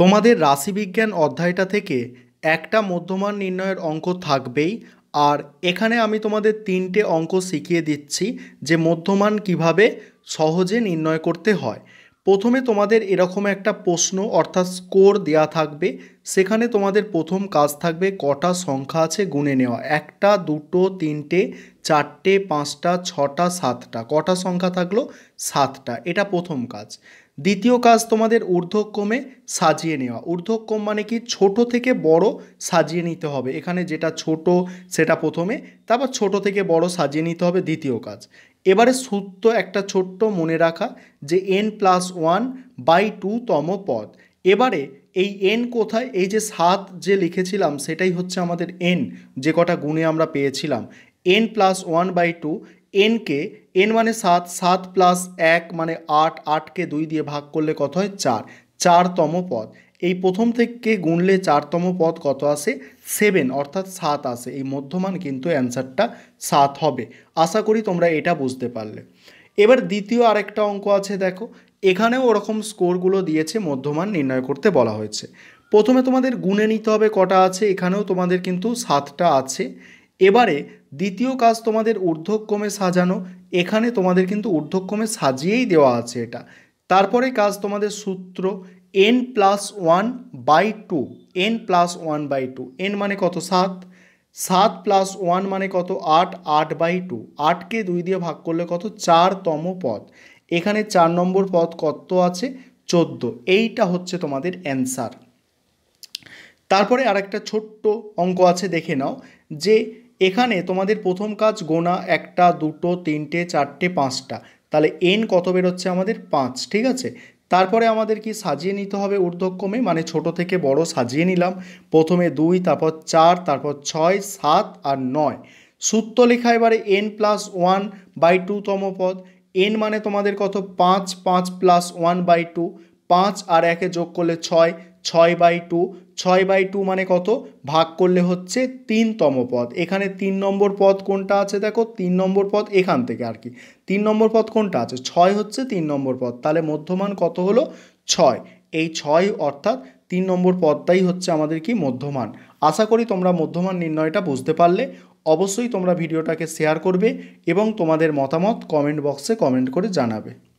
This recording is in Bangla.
তোমাদের রাশিবিজ্ঞান অধ্যায়টা থেকে একটা মধ্যমান নির্ণয়ের অঙ্ক থাকবেই আর এখানে আমি তোমাদের তিনটে অঙ্ক শিখিয়ে দিচ্ছি যে মধ্যমান কিভাবে সহজে নির্ণয় করতে হয় প্রথমে তোমাদের এরকম একটা প্রশ্ন অর্থাৎ স্কোর দেয়া থাকবে সেখানে তোমাদের প্রথম কাজ থাকবে কটা সংখ্যা আছে গুনে নেওয়া একটা দুটো তিনটে চারটে পাঁচটা ছটা সাতটা কটা সংখ্যা থাকলো সাতটা এটা প্রথম কাজ দ্বিতীয় কাজ তোমাদের ঊর্ধ্বক্রমে সাজিয়ে নেওয়া ঊর্ধ্বক্রম মানে কি ছোট থেকে বড় সাজিয়ে নিতে হবে এখানে যেটা ছোট সেটা প্রথমে তারপর ছোট থেকে বড় সাজিয়ে নিতে হবে দ্বিতীয় কাজ এবারে সূত্র একটা ছোট্ট মনে রাখা যে n plus one by two তম পদ এবারে এই এন কোথায় এই যে সাত যে লিখেছিলাম সেটাই হচ্ছে আমাদের এন যে কটা গুণে আমরা পেয়েছিলাম n plus one by two এনকে এন মানে সাত সাত প্লাস এক মানে আট আটকে দুই দিয়ে ভাগ করলে কত হয় চার চারতম পদ এই প্রথম থেকে গুনলে চারতম পদ কত আসে সেভেন অর্থাৎ সাত আসে এই মধ্যমান কিন্তু অ্যান্সারটা সাত হবে আশা করি তোমরা এটা বুঝতে পারলে এবার দ্বিতীয় আরেকটা অঙ্ক আছে দেখো এখানেও ওরকম স্কোরগুলো দিয়েছে মধ্যমান নির্ণয় করতে বলা হয়েছে প্রথমে তোমাদের গুণে নিতে হবে কটা আছে এখানেও তোমাদের কিন্তু সাতটা আছে এবারে দ্বিতীয় কাজ তোমাদের ঊর্ধ্বক্রমে সাজানো এখানে তোমাদের কিন্তু ঊর্ধ্বক্রমে সাজিয়েই দেওয়া আছে এটা তারপরে কাজ তোমাদের সূত্র n plus one by two n plus one by two n মানে কত সাত সাত প্লাস ওয়ান মানে কত আট আট বাই টু আটকে দুই দিয়ে ভাগ করলে কত চারতম পদ এখানে চার নম্বর পদ কত আছে চোদ্দ এইটা হচ্ছে তোমাদের অ্যান্সার তারপরে আর একটা ছোট্ট অঙ্ক আছে দেখে নাও যে এখানে তোমাদের প্রথম কাজ গোনা একটা দুটো তিনটে চারটে পাঁচটা তাহলে এন কত বেরোচ্ছে আমাদের পাঁচ ঠিক আছে তারপরে আমাদের কি সাজিয়ে নিতে হবে ঊর্ধ্বক্রমে মানে ছোট থেকে বড় সাজিয়ে নিলাম প্রথমে দুই তারপর চার তারপর ছয় সাত আর নয় সূত্র লেখা এবারে এন প্লাস ওয়ান বাই টুতম পদ এন মানে তোমাদের কত পাঁচ পাঁচ প্লাস ওয়ান বাই টু পাঁচ আর একে যোগ করলে ছয় ছয় বাই টু ছয় বাই টু মানে কত ভাগ করলে হচ্ছে তিনতম পদ এখানে তিন নম্বর পদ কোনটা আছে দেখো তিন নম্বর পদ এখান থেকে আর কি তিন নম্বর পদ কোনটা আছে ছয় হচ্ছে তিন নম্বর পদ তাহলে মধ্যমান কত হলো ছয় এই ছয় অর্থাৎ তিন নম্বর পদটাই হচ্ছে আমাদের কি মধ্যমান আশা করি তোমরা মধ্যমান নির্ণয়টা বুঝতে পারলে অবশ্যই তোমরা ভিডিওটাকে শেয়ার করবে এবং তোমাদের মতামত কমেন্ট বক্সে কমেন্ট করে জানাবে